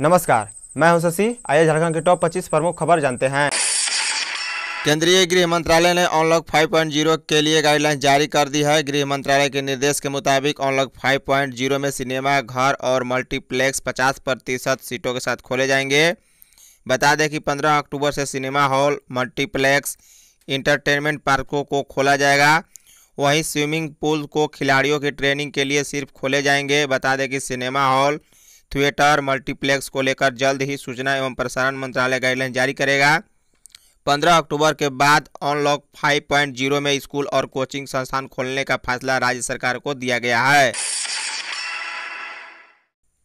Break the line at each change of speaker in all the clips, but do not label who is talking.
नमस्कार मैं हूं शशि आइए झारखंड के टॉप 25 प्रमुख खबर जानते हैं केंद्रीय गृह मंत्रालय ने अनलॉक 5.0 के लिए गाइडलाइन जारी कर दी है गृह मंत्रालय के निर्देश के मुताबिक अनलॉक 5.0 में सिनेमा घर और मल्टीप्लेक्स 50 प्रतिशत सीटों के साथ खोले जाएंगे बता दें कि 15 अक्टूबर से सिनेमा हॉल मल्टीप्लेक्स इंटरटेनमेंट पार्कों को खोला जाएगा वहीं स्विमिंग पूल को खिलाड़ियों की ट्रेनिंग के लिए सिर्फ खोले जाएंगे बता दें कि सिनेमा हॉल थिएटर मल्टीप्लेक्स को लेकर जल्द ही सूचना एवं प्रसारण मंत्रालय गाइडलाइन जारी करेगा पंद्रह अक्टूबर के बाद अनलॉक 5.0 में स्कूल और कोचिंग संस्थान खोलने का फैसला राज्य सरकार को दिया गया है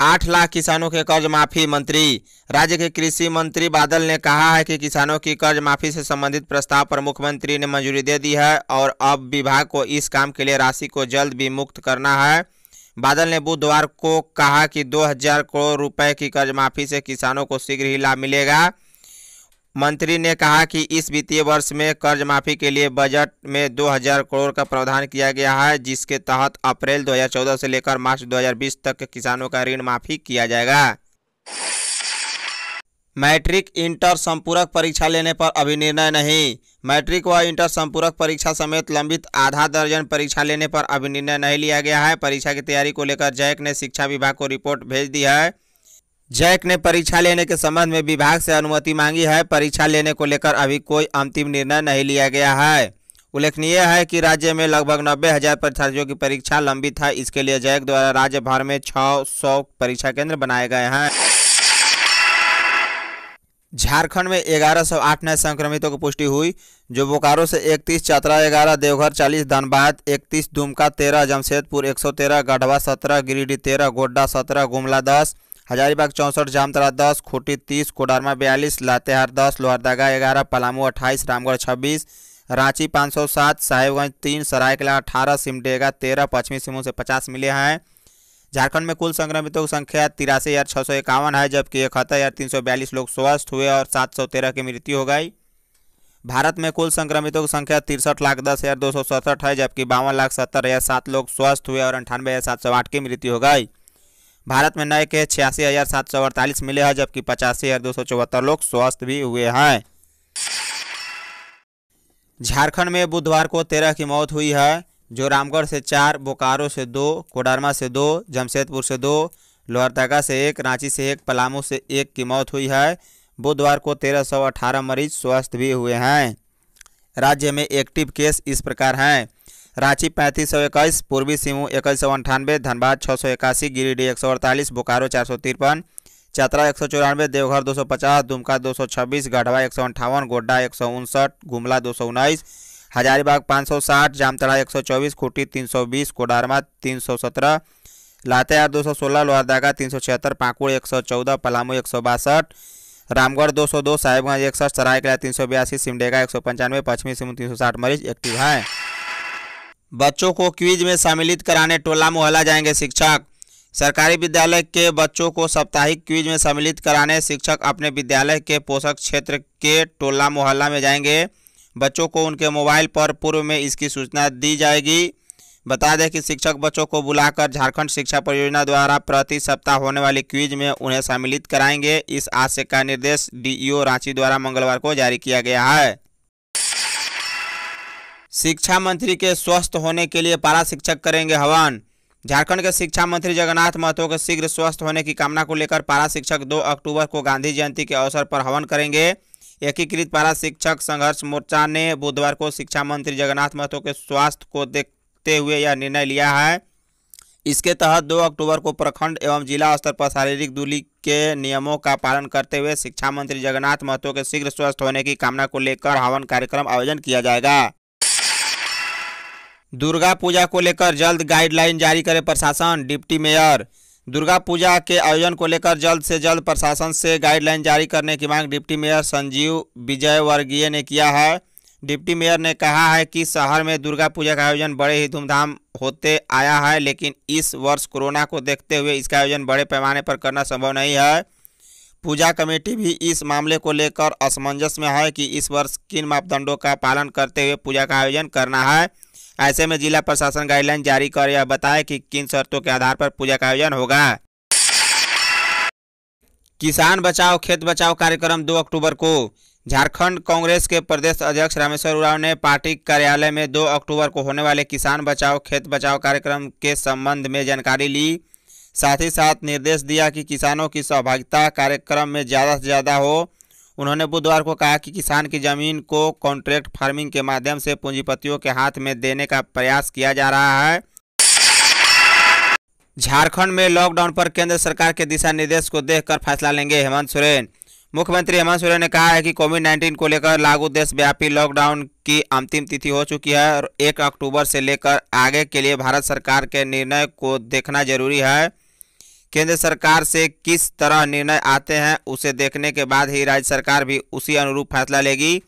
आठ लाख किसानों के कर्ज माफी मंत्री राज्य के कृषि मंत्री बादल ने कहा है कि किसानों की कर्ज माफी से संबंधित प्रस्ताव पर मुख्यमंत्री ने मंजूरी दे दी है और अब विभाग को इस काम के लिए राशि को जल्द भी मुक्त करना है बादल ने बुधवार को कहा कि 2000 करोड़ रुपए की कर्ज माफी से किसानों को शीघ्र ही लाभ मिलेगा मंत्री ने कहा कि इस वित्तीय वर्ष में कर्ज माफी के लिए बजट में 2000 करोड़ का प्रावधान किया गया है जिसके तहत अप्रैल 2014 से लेकर मार्च 2020 तक किसानों का ऋण माफी किया जाएगा मैट्रिक इंटर संपूरक परीक्षा लेने पर अभी निर्णय नहीं मैट्रिक व इंटर संपूरक परीक्षा समेत लंबित आधा दर्जन परीक्षा लेने पर अभी निर्णय नहीं लिया गया है परीक्षा की तैयारी को लेकर जैक ने शिक्षा विभाग को रिपोर्ट भेज दी है जैक ने परीक्षा लेने के संबंध में विभाग से अनुमति मांगी है परीक्षा लेने को लेकर अभी कोई अंतिम निर्णय नहीं लिया गया है उल्लेखनीय है कि राज्य में लगभग नब्बे हजार परीक्षार्थियों की परीक्षा लंबित है इसके लिए जैक द्वारा राज्य भर में छः सौ परीक्षा केंद्र बनाए गए हैं झारखंड में ग्यारह सौ आठ नए संक्रमितों की पुष्टि हुई जो बोकारो से इकतीस चतरा ग्यारह देवघर चालीस धनबाद इकतीस दुमका तेरह जमशेदपुर एक सौ तेरह गढ़वा सत्रह गिरिडीह तेरह गोड्डा सत्रह गुमला दस हजारीबाग चौंसठ जामतरा दस खूटी तीस कोडरमा बयालीस लातेहार दस लोहरदगा ग्यारह पलामू अट्ठाईस रामगढ़ छब्बीस रांची पाँच सौ सात साहेबगंज तीन सरायकला अठारह सिमडेगा तेरह पश्चिमी सिंहभूम से पचास मिले हैं झारखंड में कुल संक्रमितों की संख्या तिरासी हज़ार छः सौ इक्यावन है जबकि इकहत्तर हज़ार तीन सौ बयालीस लोग स्वस्थ हुए और सात सौ तेरह की मृत्यु हो गई भारत में कुल संक्रमितों की संख्या तिरसठ लाख दस हज़ार दो सौ सड़सठ है जबकि बावन लाख सत्तर हज़ार सात लोग स्वस्थ हुए और अंठानवे हज़ार सात सौ आठ की मृत्यु हो गई भारत में नए केस छियासी हज़ार सात सौ अड़तालीस मिले हैं जबकि पचासी हज़ार दो सौ चौहत्तर लोग स्वस्थ भी हुए हैं झारखंड में बुधवार को तेरह की मौत हुई है जो रामगढ़ से चार बोकारो से दो कोडरमा से दो जमशेदपुर से दो लोहरदगा से एक रांची से एक पलामू से एक की मौत हुई है बुधवार को 1318 मरीज स्वस्थ भी हुए हैं राज्य में एक्टिव केस इस प्रकार हैं रांची पैंतीस सौ इक्कीस पूर्वी सिंह इक्कीस सौ अंठानवे धनबाद छः सौ इक्यासी गिरिडीह एक सौ अड़तालीस बोकारो चार सौ तिरपन चतरा एक सौ चौरानवे देवघर दो सौ पचास दुमका दो सौ छब्बीस गढ़वा एक सौ अंठावन गोड्डा एक सौ उनसठ गुमला दो सौ उन्नीस हजारीबाग 560, जामतड़ा 124, खूटी 320, कोडारमा 317, लातेहार 216, लोहरदागा 376, पाकुड़ 114, पलामू एक रामगढ़ 202, साहिबगंज इकसठ सरायकला तीन सौ बयासी सिमडेगा एक सौ पंचानवे पश्चिमी सिंह तीन सौ साठ मरीज एक्टिव है बच्चों को क्विज में सम्मिलित कराने टोला मोहल्ला जाएंगे शिक्षक सरकारी विद्यालय के बच्चों को साप्ताहिक क्विज में सम्मिलित कराने शिक्षक अपने विद्यालय के पोषक क्षेत्र के टोला मोहल्ला में जाएंगे बच्चों को उनके मोबाइल पर पूर्व में इसकी सूचना दी जाएगी बता दें कि शिक्षक बच्चों को बुलाकर झारखंड शिक्षा परियोजना द्वारा प्रति सप्ताह होने वाली क्विज में उन्हें सम्मिलित कराएंगे इस आशय का निर्देश डीईओ रांची द्वारा मंगलवार को जारी किया गया है शिक्षा मंत्री के स्वस्थ होने के लिए पारा शिक्षक करेंगे हवन झारखंड के शिक्षा मंत्री जगन्नाथ महतो के शीघ्र स्वस्थ होने की कामना को लेकर पारा शिक्षक दो अक्टूबर को गांधी जयंती के अवसर पर हवन करेंगे एकीकृत पारा शिक्षक संघर्ष मोर्चा ने बुधवार को शिक्षा मंत्री जगन्नाथ महतो के स्वास्थ्य को देखते हुए यह निर्णय लिया है इसके तहत 2 अक्टूबर को प्रखंड एवं जिला स्तर पर शारीरिक दूरी के नियमों का पालन करते हुए शिक्षा मंत्री जगन्नाथ महतो के शीघ्र स्वस्थ होने की कामना को लेकर हवन कार्यक्रम आयोजन किया जाएगा दुर्गा पूजा को लेकर जल्द गाइडलाइन जारी करे प्रशासन डिप्टी मेयर दुर्गा पूजा के आयोजन को लेकर जल्द से जल्द प्रशासन से गाइडलाइन जारी करने की मांग डिप्टी मेयर संजीव विजयवर्गीय ने किया है डिप्टी मेयर ने कहा है कि शहर में दुर्गा पूजा का आयोजन बड़े ही धूमधाम होते आया है लेकिन इस वर्ष कोरोना को देखते हुए इसका आयोजन बड़े पैमाने पर करना संभव नहीं है पूजा कमेटी भी इस मामले को लेकर असमंजस में है कि इस वर्ष किन मापदंडों का पालन करते हुए पूजा का आयोजन करना है ऐसे में जिला प्रशासन गाइडलाइन जारी कर यह बताए कि किन शर्तों के आधार पर पूजा का आयोजन होगा किसान बचाओ खेत बचाओ कार्यक्रम 2 अक्टूबर को झारखंड कांग्रेस के प्रदेश अध्यक्ष रामेश्वर उराव ने पार्टी कार्यालय में 2 अक्टूबर को होने वाले किसान बचाओ खेत बचाओ कार्यक्रम के संबंध में जानकारी ली साथ ही साथ निर्देश दिया कि किसानों की सहभागिता कार्यक्रम में ज़्यादा से ज़्यादा हो उन्होंने बुधवार को कहा कि किसान की जमीन को कॉन्ट्रैक्ट फार्मिंग के माध्यम से पूंजीपतियों के हाथ में देने का प्रयास किया जा रहा है झारखंड में लॉकडाउन पर केंद्र सरकार के दिशा निर्देश को देखकर फैसला लेंगे हेमंत सोरेन मुख्यमंत्री हेमंत सोरेन ने कहा है कि कोविड 19 को लेकर लागू देशव्यापी लॉकडाउन की अंतिम तिथि हो चुकी है और एक अक्टूबर से लेकर आगे के लिए भारत सरकार के निर्णय को देखना जरूरी है केंद्र सरकार से किस तरह निर्णय आते हैं उसे देखने के बाद ही राज्य सरकार भी उसी अनुरूप फैसला लेगी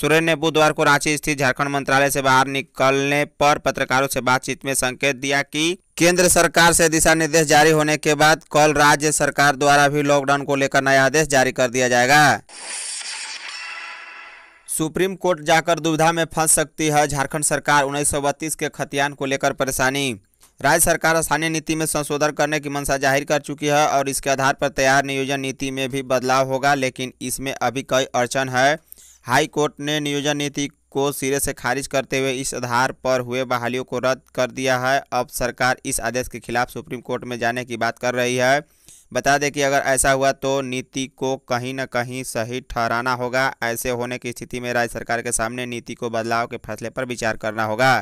सुरेन ने बुधवार को रांची स्थित झारखंड मंत्रालय से बाहर निकलने पर पत्रकारों से बातचीत में संकेत दिया कि केंद्र सरकार से दिशा निर्देश जारी होने के बाद कल राज्य सरकार द्वारा भी लॉकडाउन को लेकर नया आदेश जारी कर दिया जाएगा सुप्रीम कोर्ट जाकर दुविधा में फंस सकती है झारखंड सरकार उन्नीस के खतियान को लेकर परेशानी राज्य सरकार स्थानीय नीति में संशोधन करने की मंशा जाहिर कर चुकी है और इसके आधार पर तैयार नियोजन नीति में भी बदलाव होगा लेकिन इसमें अभी कई अड़चन है हाई कोर्ट ने नियोजन नीति को सिरे से खारिज करते हुए इस आधार पर हुए बहालियों को रद्द कर दिया है अब सरकार इस आदेश के खिलाफ सुप्रीम कोर्ट में जाने की बात कर रही है बता दें कि अगर ऐसा हुआ तो नीति को कहीं न कहीं सही ठहराना होगा ऐसे होने की स्थिति में राज्य सरकार के सामने नीति को बदलाव के फैसले पर विचार करना होगा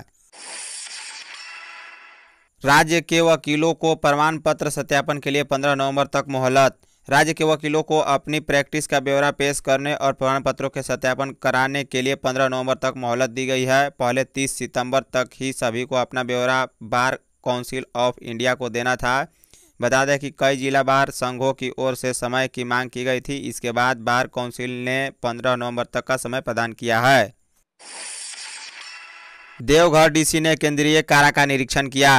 राज्य के वकीलों को प्रमाण पत्र सत्यापन के लिए 15 नवंबर तक मोहलत राज्य के वकीलों को अपनी प्रैक्टिस का ब्यौरा पेश करने और प्रमाण पत्रों के सत्यापन कराने के लिए 15 नवंबर तक मोहलत दी गई है पहले 30 सितंबर तक ही सभी को अपना ब्यौरा बार काउंसिल ऑफ इंडिया को देना था बता दें कि कई जिला बार संघों की ओर से समय की मांग की गई थी इसके बाद बार काउंसिल ने 15 नवंबर तक का समय प्रदान किया है देवघर डीसी ने केंद्रीय कारा का निरीक्षण किया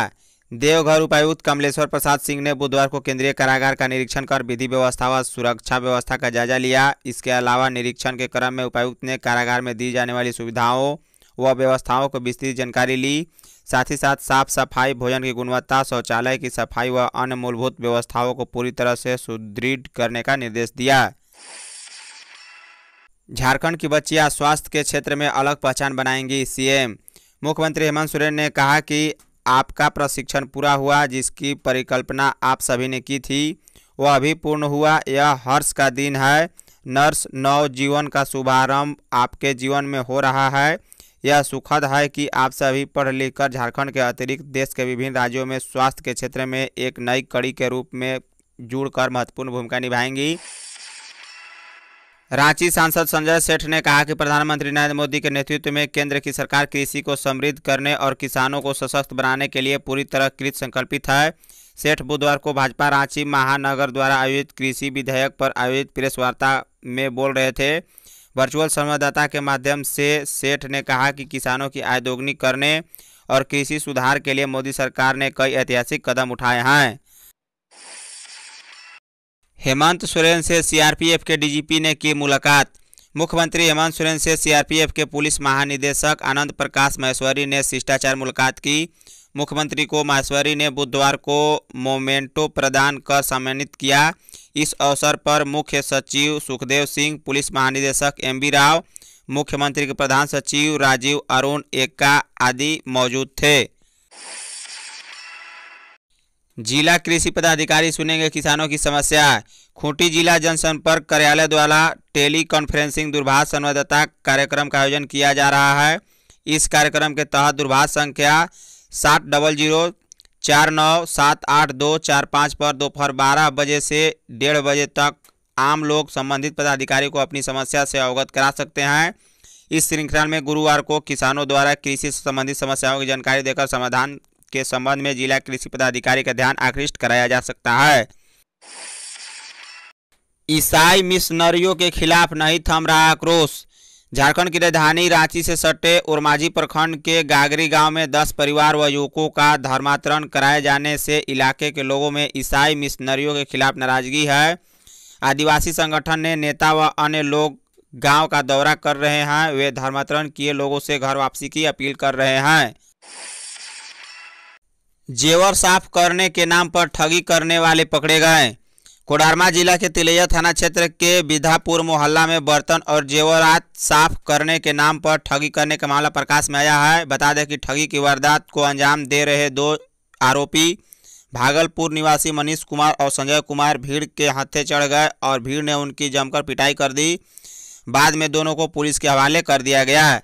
देवघर उपायुक्त कमलेश्वर प्रसाद सिंह ने बुधवार को केंद्रीय कारागार का निरीक्षण कर विधि व्यवस्था व सुरक्षा व्यवस्था का जायजा लिया इसके अलावा निरीक्षण के क्रम में उपायुक्त ने कारागार में दी जाने वाली सुविधाओं व व्यवस्थाओं को विस्तृत जानकारी ली साथ ही साथ साफ सफाई भोजन की गुणवत्ता शौचालय की सफाई व अन्य मूलभूत व्यवस्थाओं को पूरी तरह से सुदृढ़ करने का निर्देश दिया झारखंड की बच्चियां स्वास्थ्य के क्षेत्र में अलग पहचान बनाएंगी सीएम मुख्यमंत्री हेमंत सोरेन ने कहा कि आपका प्रशिक्षण पूरा हुआ जिसकी परिकल्पना आप सभी ने की थी वह अभी पूर्ण हुआ यह हर्ष का दिन है नर्स नव जीवन का शुभारंभ आपके जीवन में हो रहा है यह सुखद है कि आप सभी पढ़ लिख कर झारखंड के अतिरिक्त देश के विभिन्न राज्यों में स्वास्थ्य के क्षेत्र में एक नई कड़ी के रूप में जुड़कर महत्वपूर्ण भूमिका निभाएंगी रांची सांसद संजय सेठ ने कहा कि प्रधानमंत्री नरेंद्र मोदी के नेतृत्व में केंद्र की सरकार कृषि को समृद्ध करने और किसानों को सशक्त बनाने के लिए पूरी तरह कृत संकल्पित है सेठ बुधवार को भाजपा रांची महानगर द्वारा आयोजित कृषि विधेयक पर आयोजित प्रेस वार्ता में बोल रहे थे वर्चुअल संवाददाता के माध्यम से सेठ ने कहा कि किसानों की आय दोगुनी करने और कृषि सुधार के लिए मोदी सरकार ने कई ऐतिहासिक कदम उठाए हैं हेमंत सोरेन से सीआरपीएफ के डीजीपी ने की मुलाकात मुख्यमंत्री हेमंत सोरेन से सीआरपीएफ के पुलिस महानिदेशक आनंद प्रकाश महेश्वरी ने शिष्टाचार मुलाकात की मुख्यमंत्री को महेश्वरी ने बुधवार को मोमेंटो प्रदान कर सम्मानित किया इस अवसर पर मुख्य सचिव सुखदेव सिंह पुलिस महानिदेशक एम बी राव मुख्यमंत्री के प्रधान सचिव राजीव अरुण एक्का आदि मौजूद थे जिला कृषि पदाधिकारी सुनेंगे किसानों की समस्या खूंटी जिला जनसंपर्क कार्यालय द्वारा टेली कॉन्फ्रेंसिंग दुर्भाष संवाददाता कार्यक्रम का आयोजन किया जा रहा है इस कार्यक्रम के तहत दुर्भाष संख्या सात डबल जीरो चार नौ सात आठ दो चार पाँच पर दोपहर बारह बजे से डेढ़ बजे तक आम लोग संबंधित पदाधिकारी को अपनी समस्या से अवगत करा सकते हैं इस श्रृंखला में गुरुवार को किसानों द्वारा कृषि से संबंधित समस्याओं की जानकारी देकर समाधान के संबंध में जिला कृषि पदाधिकारी का ध्यान आकृष्ट कराया जा सकता है ईसाई मिशनरियों के खिलाफ नहीं थम रहा आक्रोश झारखंड की राजधानी रांची से सटे उर्माजी प्रखंड के गागरी गांव में दस परिवार व युवकों का धर्मांतरण कराए जाने से इलाके के लोगों में ईसाई मिशनरियों के खिलाफ नाराजगी है आदिवासी संगठन ने नेता व अन्य लोग गांव का दौरा कर रहे हैं वे धर्मांतरण किए लोगों से घर वापसी की अपील कर रहे हैं जेवर साफ करने के नाम पर ठगी करने वाले पकड़े गए कोडारमा जिला के तिलैया थाना क्षेत्र के विधापुर मोहल्ला में बर्तन और जेवरात साफ करने के नाम पर ठगी करने का मामला प्रकाश में आया है बता दें कि ठगी की वारदात को अंजाम दे रहे दो आरोपी भागलपुर निवासी मनीष कुमार और संजय कुमार भीड़ के हाथे चढ़ गए और भीड़ ने उनकी जमकर पिटाई कर दी बाद में दोनों को पुलिस के हवाले कर दिया गया है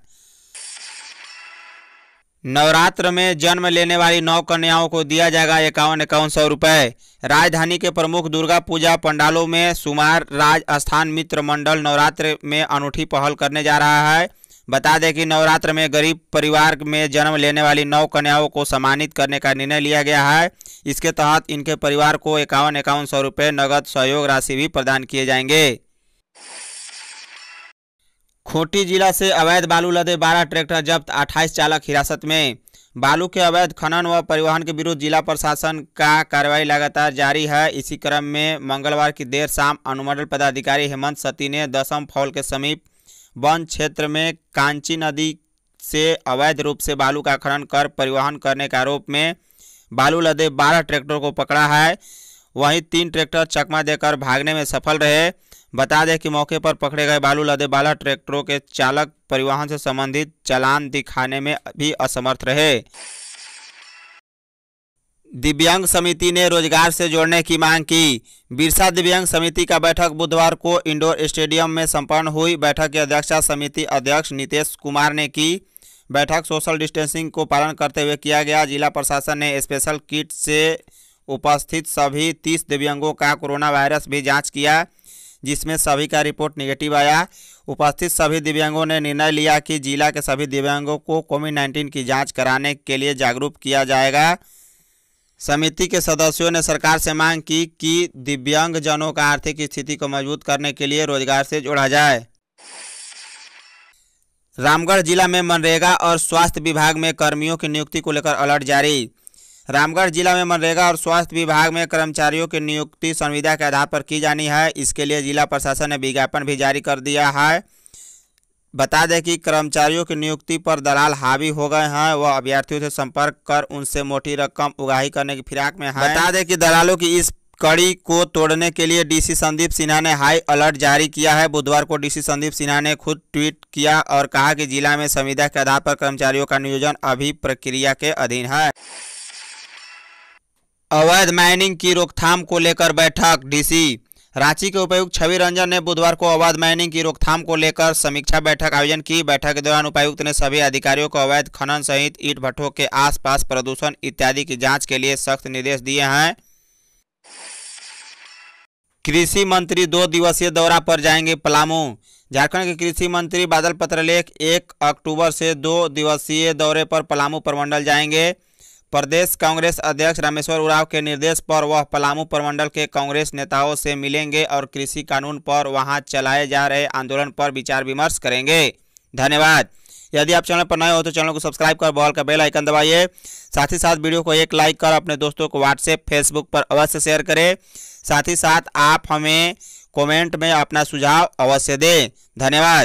नवरात्र में जन्म लेने वाली नौ कन्याओं को दिया जाएगा इक्यावन इक्यावन सौ रुपये राजधानी के प्रमुख दुर्गा पूजा पंडालों में सुमार राजस्थान मित्र मंडल नवरात्र में अनूठी पहल करने जा रहा है बता दें कि नवरात्र में गरीब परिवार में जन्म लेने वाली नौ कन्याओं को सम्मानित करने का निर्णय लिया गया है इसके तहत इनके परिवार को इक्यावन इक्यावन सौ रुपये नगद सहयोग राशि भी प्रदान किए जाएंगे खूंटी जिला से अवैध बालू लदे बारह ट्रैक्टर जब्त अट्ठाईस चालक हिरासत में बालू के अवैध खनन व परिवहन के विरुद्ध जिला प्रशासन का कार्रवाई लगातार जारी है इसी क्रम में मंगलवार की देर शाम अनुमंडल पदाधिकारी हेमंत सती ने दसम फॉल के समीप वन क्षेत्र में कांची नदी से अवैध रूप से बालू का खनन कर परिवहन करने के आरोप में बालू लदे बारह ट्रैक्टर को पकड़ा है वहीं तीन ट्रैक्टर चकमा देकर भागने में सफल रहे बता दें कि मौके पर पकड़े गए बालू लदे बाला ट्रैक्टरों के चालक परिवहन से संबंधित चालान दिखाने में भी असमर्थ रहे दिव्यांग समिति ने रोजगार से जोड़ने की मांग की बिरसा दिव्यांग समिति का बैठक बुधवार को इंडोर स्टेडियम में संपन्न हुई बैठक की अध्यक्षता समिति अध्यक्ष नीतीश कुमार ने की बैठक सोशल डिस्टेंसिंग को पालन करते हुए किया गया जिला प्रशासन ने स्पेशल किट से उपस्थित सभी तीस दिव्यांगों का कोरोना वायरस भी जांच किया जिसमें सभी का रिपोर्ट निगेटिव आया उपस्थित सभी दिव्यांगों ने निर्णय लिया कि जिला के सभी दिव्यांगों को कोविड नाइन्टीन की जाँच कराने के लिए जागरूक किया जाएगा समिति के सदस्यों ने सरकार से मांग की कि दिव्यांगजनों का आर्थिक स्थिति को मजबूत करने के लिए रोजगार से जोड़ा जाए रामगढ़ जिला में मनरेगा और स्वास्थ्य विभाग में कर्मियों की नियुक्ति को लेकर अलर्ट जारी रामगढ़ जिला में मनरेगा और स्वास्थ्य विभाग में कर्मचारियों की नियुक्ति संविदा के आधार पर की जानी है इसके लिए जिला प्रशासन ने विज्ञापन भी जारी कर दिया है बता दें कि कर्मचारियों की नियुक्ति पर दलाल हावी हो गए हैं वह अभ्यर्थियों से संपर्क कर उनसे मोटी रकम उगाही करने की फिराक में है बता दें कि दलालों की इस कड़ी को तोड़ने के लिए डीसी संदीप सिन्हा ने हाई अलर्ट जारी किया है बुधवार को डीसी संदीप सिन्हा ने खुद ट्वीट किया और कहा कि जिला में संविदा के आधार पर कर्मचारियों का नियोजन अभी प्रक्रिया के अधीन है अवैध माइनिंग की रोकथाम को लेकर बैठक डीसी रांची के उपायुक्त छवि रंजन ने बुधवार को अवैध माइनिंग की रोकथाम को लेकर समीक्षा बैठक आयोजन की बैठक के दौरान उपायुक्त ने सभी अधिकारियों को अवैध खनन सहित ईट भट्टों के आसपास प्रदूषण इत्यादि की जांच के लिए सख्त निर्देश दिए हैं कृषि मंत्री दो दिवसीय दौरा पर जाएंगे पलामू झारखंड के कृषि मंत्री बादल पत्रलेख एक अक्टूबर से दो दिवसीय दौरे पर पलामू प्रमंडल जाएंगे प्रदेश कांग्रेस अध्यक्ष रामेश्वर उराव के निर्देश पर वह पलामू प्रमंडल के कांग्रेस नेताओं से मिलेंगे और कृषि कानून पर वहां चलाए जा रहे आंदोलन पर विचार विमर्श करेंगे धन्यवाद यदि आप चैनल पर नए हो तो चैनल को सब्सक्राइब कर बॉल का बेल आइकन दबाइए साथ ही साथ वीडियो को एक लाइक कर अपने दोस्तों को व्हाट्सएप फेसबुक पर अवश्य शेयर करें साथ ही साथ आप हमें कमेंट में अपना सुझाव अवश्य दें धन्यवाद